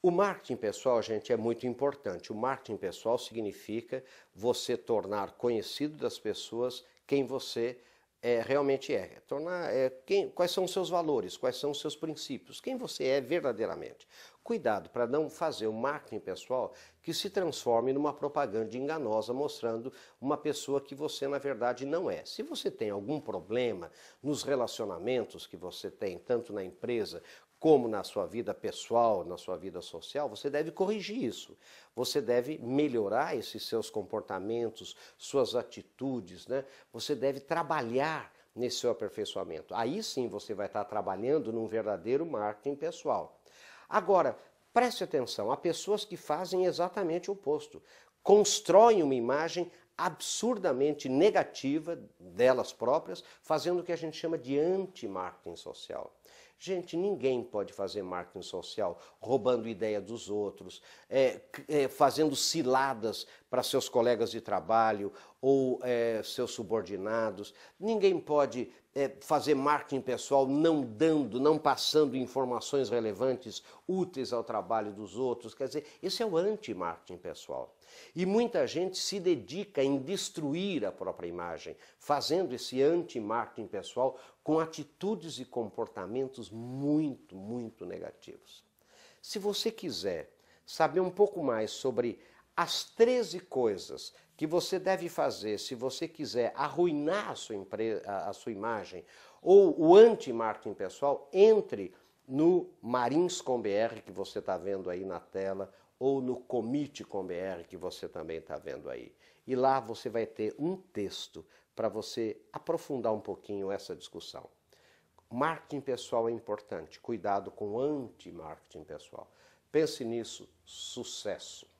O marketing pessoal, gente, é muito importante. O marketing pessoal significa você tornar conhecido das pessoas quem você é, realmente é. Tornar é, quem, quais são os seus valores, quais são os seus princípios, quem você é verdadeiramente. Cuidado para não fazer um marketing pessoal que se transforme numa propaganda enganosa mostrando uma pessoa que você na verdade não é. Se você tem algum problema nos relacionamentos que você tem, tanto na empresa como na sua vida pessoal, na sua vida social, você deve corrigir isso. Você deve melhorar esses seus comportamentos, suas atitudes, né? Você deve trabalhar nesse seu aperfeiçoamento. Aí sim você vai estar trabalhando num verdadeiro marketing pessoal. Agora, preste atenção, há pessoas que fazem exatamente o oposto. Constroem uma imagem absurdamente negativa delas próprias, fazendo o que a gente chama de anti-marketing social. Gente, ninguém pode fazer marketing social roubando ideia dos outros, é, é, fazendo ciladas para seus colegas de trabalho ou é, seus subordinados. Ninguém pode é, fazer marketing pessoal não dando, não passando informações relevantes, úteis ao trabalho dos outros. Quer dizer, esse é o anti-marketing pessoal. E muita gente se dedica em destruir a própria imagem, fazendo esse anti-marketing pessoal com atitudes e comportamentos muito, muito negativos. Se você quiser saber um pouco mais sobre as 13 coisas que você deve fazer se você quiser arruinar a sua, empresa, a sua imagem ou o anti-marketing pessoal, entre no Marins com BR que você está vendo aí na tela ou no Comite com BR, que você também está vendo aí. E lá você vai ter um texto para você aprofundar um pouquinho essa discussão. Marketing pessoal é importante, cuidado com anti-marketing pessoal. Pense nisso, sucesso!